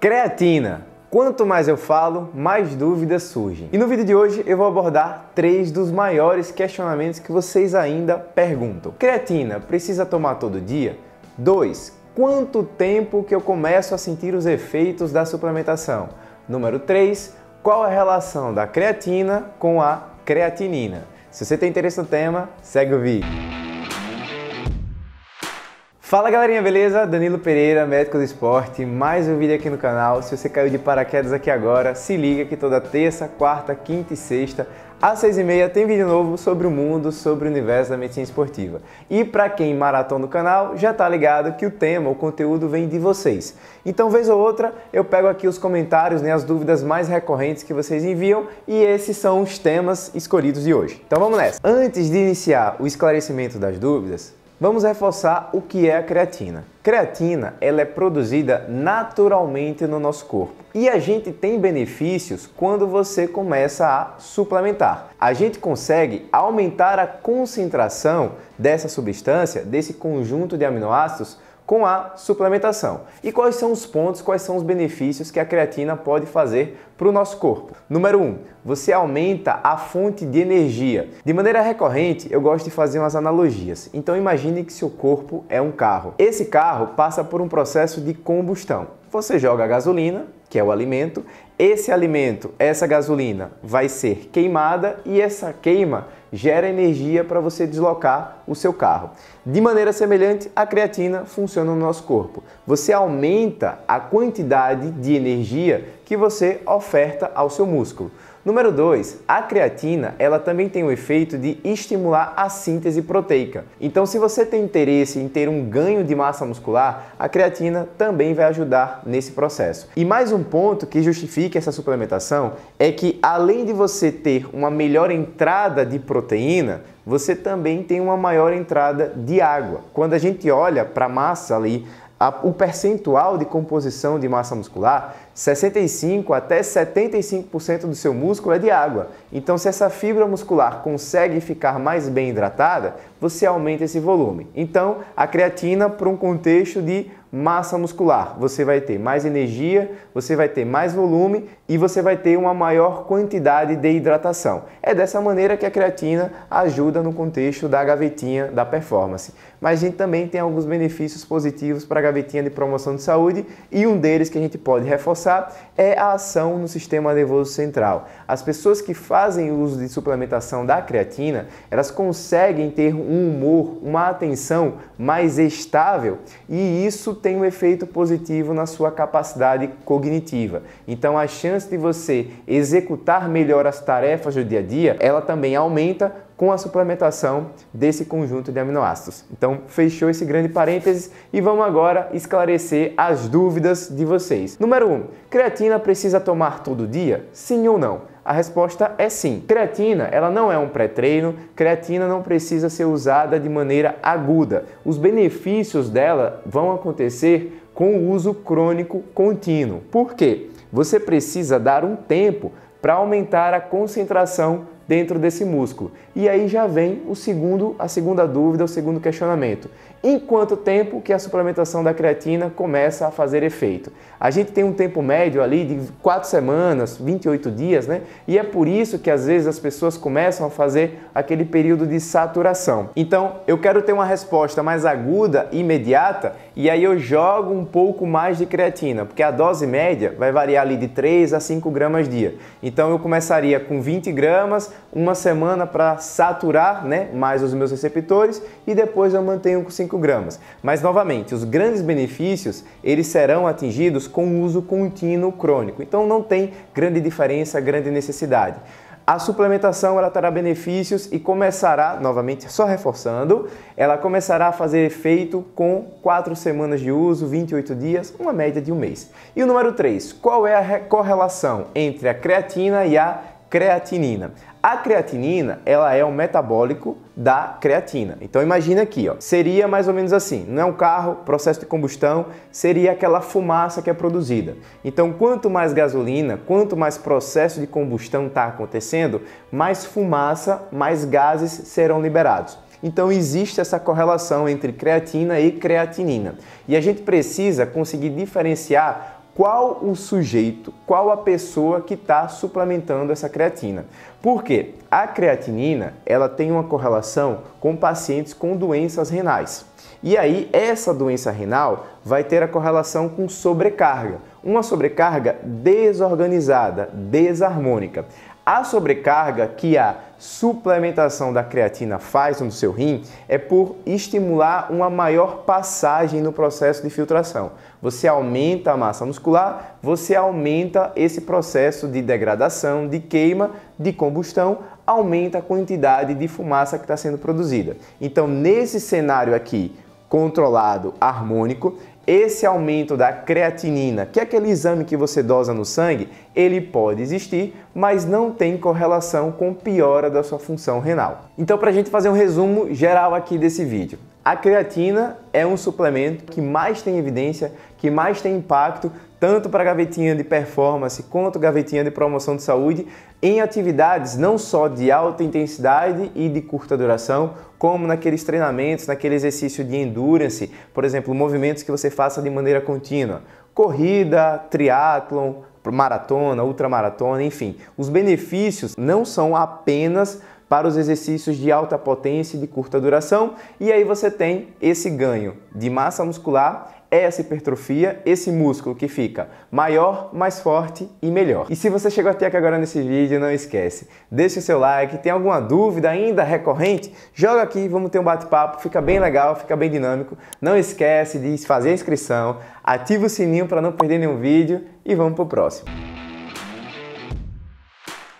Creatina. Quanto mais eu falo, mais dúvidas surgem. E no vídeo de hoje eu vou abordar três dos maiores questionamentos que vocês ainda perguntam. Creatina precisa tomar todo dia? 2. Quanto tempo que eu começo a sentir os efeitos da suplementação? Número 3. Qual a relação da creatina com a creatinina? Se você tem interesse no tema, segue o vídeo. Fala galerinha, beleza? Danilo Pereira, médico do esporte, mais um vídeo aqui no canal. Se você caiu de paraquedas aqui agora, se liga que toda terça, quarta, quinta e sexta, às seis e meia, tem vídeo novo sobre o mundo, sobre o universo da medicina esportiva. E para quem maratona o canal, já tá ligado que o tema, o conteúdo vem de vocês. Então, vez ou outra, eu pego aqui os comentários, né, as dúvidas mais recorrentes que vocês enviam e esses são os temas escolhidos de hoje. Então vamos nessa. Antes de iniciar o esclarecimento das dúvidas, Vamos reforçar o que é a creatina. Creatina, ela é produzida naturalmente no nosso corpo. E a gente tem benefícios quando você começa a suplementar. A gente consegue aumentar a concentração dessa substância, desse conjunto de aminoácidos com a suplementação. E quais são os pontos, quais são os benefícios que a creatina pode fazer para o nosso corpo? Número 1, um, você aumenta a fonte de energia. De maneira recorrente, eu gosto de fazer umas analogias. Então imagine que seu corpo é um carro. Esse carro passa por um processo de combustão. Você joga a gasolina, que é o alimento. Esse alimento, essa gasolina, vai ser queimada e essa queima gera energia para você deslocar o seu carro. De maneira semelhante, a creatina funciona no nosso corpo. Você aumenta a quantidade de energia que você oferta ao seu músculo. Número 2, a creatina, ela também tem o efeito de estimular a síntese proteica. Então, se você tem interesse em ter um ganho de massa muscular, a creatina também vai ajudar nesse processo. E mais um ponto que justifica essa suplementação é que além de você ter uma melhor entrada de proteína, você também tem uma maior entrada de água. Quando a gente olha para a massa ali, a, o percentual de composição de massa muscular, 65 até 75% do seu músculo é de água. Então, se essa fibra muscular consegue ficar mais bem hidratada, você aumenta esse volume. Então, a creatina para um contexto de massa muscular, você vai ter mais energia, você vai ter mais volume e você vai ter uma maior quantidade de hidratação. É dessa maneira que a creatina ajuda no contexto da gavetinha da performance. Mas a gente também tem alguns benefícios positivos para a gavetinha de promoção de saúde e um deles que a gente pode reforçar é a ação no sistema nervoso central. As pessoas que fazem uso de suplementação da creatina, elas conseguem ter um humor, uma atenção mais estável e isso tem um efeito positivo na sua capacidade cognitiva. Então a chance de você executar melhor as tarefas do dia a dia, ela também aumenta com a suplementação desse conjunto de aminoácidos. Então, fechou esse grande parênteses e vamos agora esclarecer as dúvidas de vocês. Número 1. Um, creatina precisa tomar todo dia? Sim ou não? A resposta é sim. Creatina, ela não é um pré-treino, creatina não precisa ser usada de maneira aguda. Os benefícios dela vão acontecer com o uso crônico contínuo. Por quê? Você precisa dar um tempo para aumentar a concentração dentro desse músculo. E aí já vem o segundo, a segunda dúvida, o segundo questionamento. Em quanto tempo que a suplementação da creatina começa a fazer efeito? A gente tem um tempo médio ali de 4 semanas, 28 dias, né? E é por isso que às vezes as pessoas começam a fazer aquele período de saturação. Então, eu quero ter uma resposta mais aguda imediata, e aí eu jogo um pouco mais de creatina, porque a dose média vai variar ali de 3 a 5 gramas dia. Então eu começaria com 20 gramas, uma semana para saturar né, mais os meus receptores e depois eu mantenho com 5 gramas. Mas novamente, os grandes benefícios eles serão atingidos com o uso contínuo crônico, então não tem grande diferença, grande necessidade. A suplementação ela terá benefícios e começará, novamente só reforçando, ela começará a fazer efeito com 4 semanas de uso, 28 dias, uma média de um mês. E o número 3, qual é a correlação entre a creatina e a creatinina? A creatinina, ela é um metabólico da creatina. Então imagina aqui, ó, seria mais ou menos assim, não é um carro, processo de combustão, seria aquela fumaça que é produzida. Então quanto mais gasolina, quanto mais processo de combustão está acontecendo, mais fumaça, mais gases serão liberados. Então existe essa correlação entre creatina e creatinina. E a gente precisa conseguir diferenciar qual o sujeito, qual a pessoa que está suplementando essa creatina. Porque a creatinina ela tem uma correlação com pacientes com doenças renais. E aí essa doença renal vai ter a correlação com sobrecarga, uma sobrecarga desorganizada, desarmônica. A sobrecarga que é a suplementação da creatina faz no seu rim é por estimular uma maior passagem no processo de filtração. Você aumenta a massa muscular, você aumenta esse processo de degradação, de queima, de combustão, aumenta a quantidade de fumaça que está sendo produzida. Então, nesse cenário aqui, controlado, harmônico, esse aumento da creatinina, que é aquele exame que você dosa no sangue, ele pode existir, mas não tem correlação com piora da sua função renal. Então, para a gente fazer um resumo geral aqui desse vídeo. A creatina é um suplemento que mais tem evidência, que mais tem impacto, tanto para gavetinha de performance quanto gavetinha de promoção de saúde, em atividades não só de alta intensidade e de curta duração, como naqueles treinamentos, naquele exercício de endurance, por exemplo, movimentos que você faça de maneira contínua, corrida, triatlon, maratona, ultramaratona, enfim. Os benefícios não são apenas para os exercícios de alta potência e de curta duração, e aí você tem esse ganho de massa muscular essa hipertrofia, esse músculo que fica maior, mais forte e melhor. E se você chegou até aqui agora nesse vídeo, não esquece, deixa o seu like, tem alguma dúvida ainda recorrente, joga aqui, vamos ter um bate-papo, fica bem legal, fica bem dinâmico. Não esquece de fazer a inscrição, ativa o sininho para não perder nenhum vídeo e vamos pro próximo.